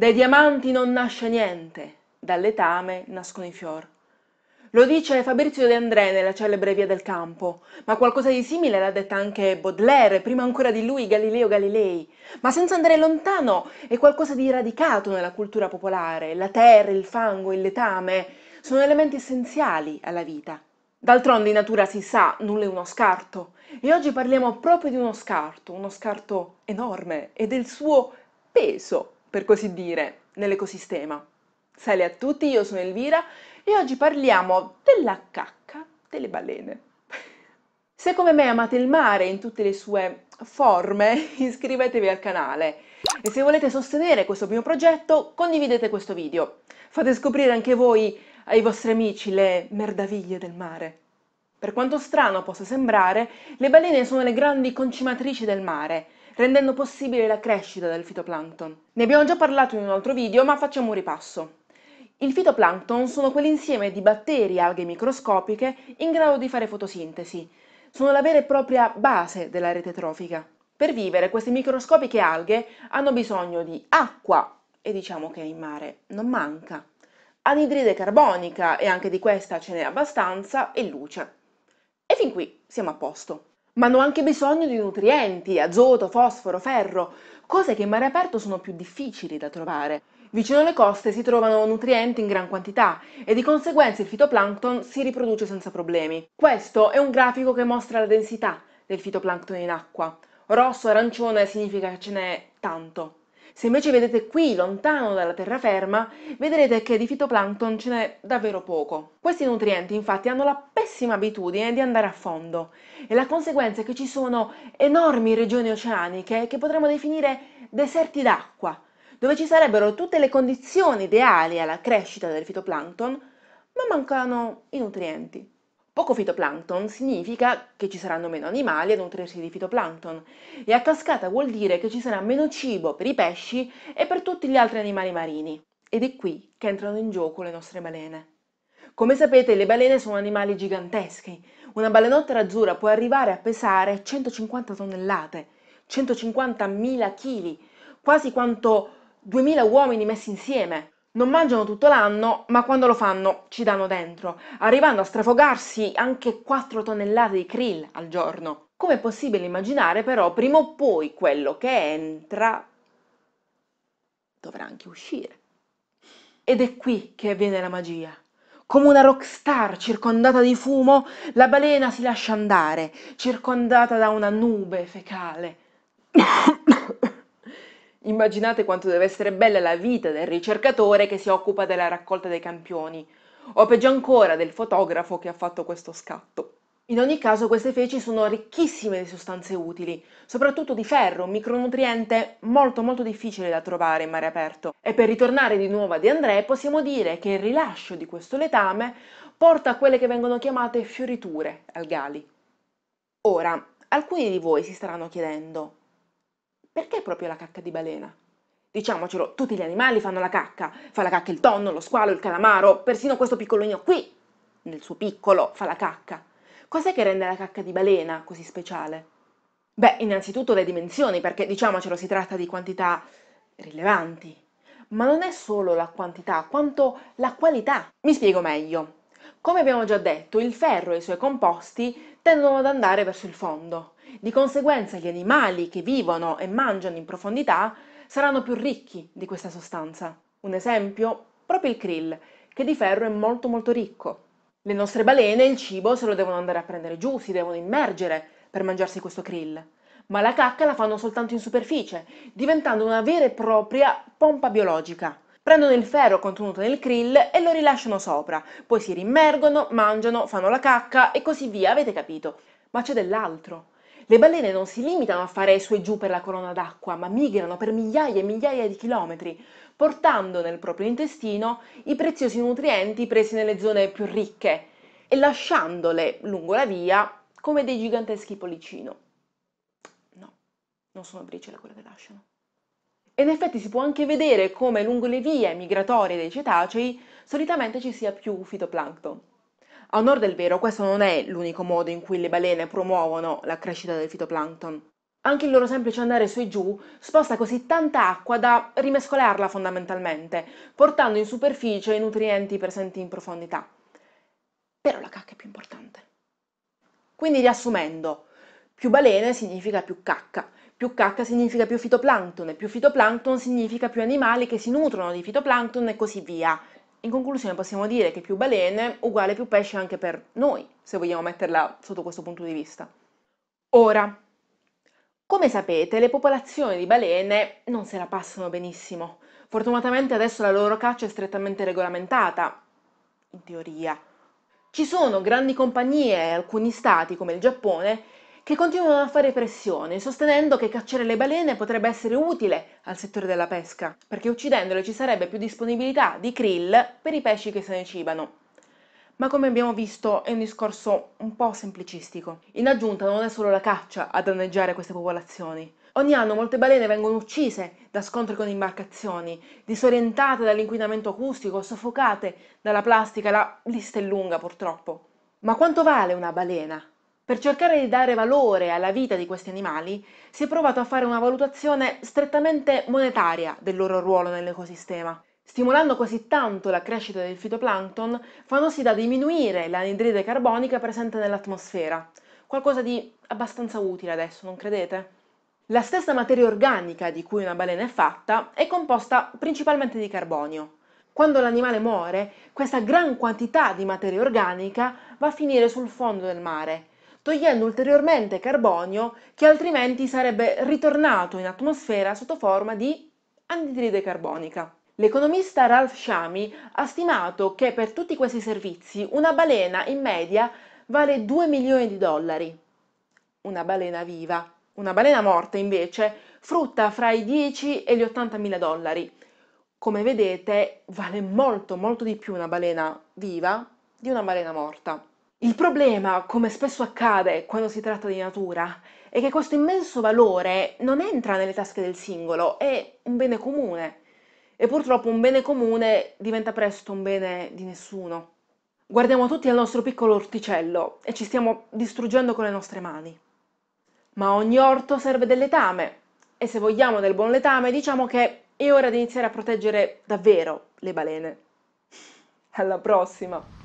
dai diamanti non nasce niente, dal letame nascono i fior. Lo dice Fabrizio De André nella celebre Via del Campo, ma qualcosa di simile l'ha detta anche Baudelaire, prima ancora di lui Galileo Galilei. Ma senza andare lontano è qualcosa di radicato nella cultura popolare. La terra, il fango, il letame sono elementi essenziali alla vita. D'altronde in natura si sa, nulla è uno scarto. E oggi parliamo proprio di uno scarto, uno scarto enorme e del suo peso per così dire, nell'ecosistema. Salve a tutti, io sono Elvira e oggi parliamo della cacca delle balene. Se come me amate il mare in tutte le sue forme, iscrivetevi al canale e se volete sostenere questo mio progetto, condividete questo video. Fate scoprire anche voi ai vostri amici le merdaviglie del mare. Per quanto strano possa sembrare, le balene sono le grandi concimatrici del mare, rendendo possibile la crescita del fitoplancton. Ne abbiamo già parlato in un altro video, ma facciamo un ripasso. Il fitoplancton sono quell'insieme di batteri e alghe microscopiche in grado di fare fotosintesi. Sono la vera e propria base della rete trofica. Per vivere queste microscopiche alghe hanno bisogno di acqua e diciamo che in mare non manca, anidride carbonica e anche di questa ce n'è abbastanza e luce. E fin qui siamo a posto ma hanno anche bisogno di nutrienti, azoto, fosforo, ferro, cose che in mare aperto sono più difficili da trovare. Vicino alle coste si trovano nutrienti in gran quantità e di conseguenza il fitoplancton si riproduce senza problemi. Questo è un grafico che mostra la densità del fitoplancton in acqua. Rosso-arancione significa che ce n'è tanto. Se invece vedete qui, lontano dalla terraferma, vedrete che di fitoplancton ce n'è davvero poco. Questi nutrienti infatti hanno la pessima abitudine di andare a fondo e la conseguenza è che ci sono enormi regioni oceaniche che potremmo definire deserti d'acqua, dove ci sarebbero tutte le condizioni ideali alla crescita del fitoplancton, ma mancano i nutrienti. Poco fitoplancton significa che ci saranno meno animali a nutrirsi di fitoplancton e a cascata vuol dire che ci sarà meno cibo per i pesci e per tutti gli altri animali marini. Ed è qui che entrano in gioco le nostre balene. Come sapete le balene sono animali giganteschi. Una balenottera azzurra può arrivare a pesare 150 tonnellate, 150.000 kg, quasi quanto 2.000 uomini messi insieme. Non mangiano tutto l'anno, ma quando lo fanno ci danno dentro, arrivando a strafogarsi anche 4 tonnellate di krill al giorno. Come è possibile immaginare però, prima o poi quello che entra dovrà anche uscire. Ed è qui che avviene la magia. Come una rockstar circondata di fumo, la balena si lascia andare, circondata da una nube fecale. Immaginate quanto deve essere bella la vita del ricercatore che si occupa della raccolta dei campioni, o peggio ancora del fotografo che ha fatto questo scatto. In ogni caso queste feci sono ricchissime di sostanze utili, soprattutto di ferro, un micronutriente molto molto difficile da trovare in mare aperto. E per ritornare di nuovo a De André possiamo dire che il rilascio di questo letame porta a quelle che vengono chiamate fioriture algali. Ora, alcuni di voi si staranno chiedendo perché proprio la cacca di balena? Diciamocelo, tutti gli animali fanno la cacca. Fa la cacca il tonno, lo squalo, il calamaro, persino questo piccolino qui, nel suo piccolo, fa la cacca. Cos'è che rende la cacca di balena così speciale? Beh, innanzitutto le dimensioni, perché diciamocelo, si tratta di quantità rilevanti. Ma non è solo la quantità, quanto la qualità. Mi spiego meglio. Come abbiamo già detto, il ferro e i suoi composti tendono ad andare verso il fondo. Di conseguenza gli animali che vivono e mangiano in profondità saranno più ricchi di questa sostanza. Un esempio? Proprio il krill, che di ferro è molto molto ricco. Le nostre balene il cibo se lo devono andare a prendere giù, si devono immergere per mangiarsi questo krill. Ma la cacca la fanno soltanto in superficie, diventando una vera e propria pompa biologica. Prendono il ferro contenuto nel krill e lo rilasciano sopra, poi si rimergono, mangiano, fanno la cacca e così via, avete capito. Ma c'è dell'altro. Le balene non si limitano a fare su e giù per la corona d'acqua, ma migrano per migliaia e migliaia di chilometri, portando nel proprio intestino i preziosi nutrienti presi nelle zone più ricche e lasciandole lungo la via come dei giganteschi pollicino. No, non sono briciole quelle che lasciano. E in effetti si può anche vedere come lungo le vie migratorie dei cetacei solitamente ci sia più fitoplancton. A onor del vero, questo non è l'unico modo in cui le balene promuovono la crescita del fitoplancton. Anche il loro semplice andare su e giù sposta così tanta acqua da rimescolarla fondamentalmente, portando in superficie i nutrienti presenti in profondità. Però la cacca è più importante. Quindi riassumendo, più balene significa più cacca, più cacca significa più fitoplancton e più fitoplancton significa più animali che si nutrono di fitoplancton e così via. In conclusione possiamo dire che più balene uguale più pesce anche per noi, se vogliamo metterla sotto questo punto di vista. Ora, come sapete, le popolazioni di balene non se la passano benissimo. Fortunatamente adesso la loro caccia è strettamente regolamentata, in teoria. Ci sono grandi compagnie e alcuni stati, come il Giappone, che continuano a fare pressione, sostenendo che cacciare le balene potrebbe essere utile al settore della pesca, perché uccidendole ci sarebbe più disponibilità di krill per i pesci che se ne cibano. Ma come abbiamo visto è un discorso un po' semplicistico. In aggiunta non è solo la caccia a danneggiare queste popolazioni. Ogni anno molte balene vengono uccise da scontri con imbarcazioni, disorientate dall'inquinamento acustico, soffocate dalla plastica, la lista è lunga purtroppo. Ma quanto vale una balena? Per cercare di dare valore alla vita di questi animali si è provato a fare una valutazione strettamente monetaria del loro ruolo nell'ecosistema. Stimolando così tanto la crescita del fitoplancton, fanno sì da diminuire l'anidride carbonica presente nell'atmosfera. Qualcosa di abbastanza utile adesso, non credete? La stessa materia organica di cui una balena è fatta è composta principalmente di carbonio. Quando l'animale muore, questa gran quantità di materia organica va a finire sul fondo del mare togliendo ulteriormente carbonio che altrimenti sarebbe ritornato in atmosfera sotto forma di anidride carbonica. L'economista Ralph Shami ha stimato che per tutti questi servizi una balena in media vale 2 milioni di dollari. Una balena viva. Una balena morta invece frutta fra i 10 e gli 80 mila dollari. Come vedete vale molto molto di più una balena viva di una balena morta. Il problema, come spesso accade quando si tratta di natura, è che questo immenso valore non entra nelle tasche del singolo, è un bene comune e purtroppo un bene comune diventa presto un bene di nessuno. Guardiamo tutti al nostro piccolo orticello e ci stiamo distruggendo con le nostre mani. Ma ogni orto serve del letame e se vogliamo del buon letame diciamo che è ora di iniziare a proteggere davvero le balene. Alla prossima!